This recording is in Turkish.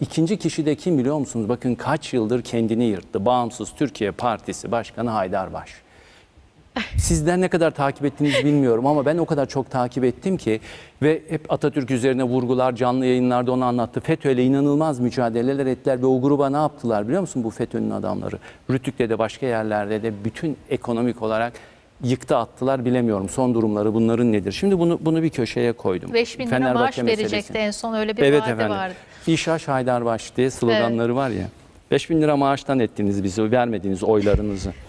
İkinci kişi de kim biliyor musunuz? Bakın kaç yıldır kendini yırttı. Bağımsız Türkiye Partisi Başkanı Haydar Baş. Sizler ne kadar takip ettiniz bilmiyorum ama ben o kadar çok takip ettim ki ve hep Atatürk üzerine vurgular canlı yayınlarda onu anlattı. FETÖ'yle inanılmaz mücadeleler ettiler ve o gruba ne yaptılar biliyor musun bu FETÖ'nün adamları? Rütük'te de başka yerlerde de bütün ekonomik olarak yıktı attılar bilemiyorum. Son durumları bunların nedir? Şimdi bunu bunu bir köşeye koydum. 5 bin lira maaş verecekti en son öyle bir evet, vaade vardı. İşaş Haydarbaş diye sloganları var ya. bin lira maaştan ettiniz bizi, vermediniz oylarınızı.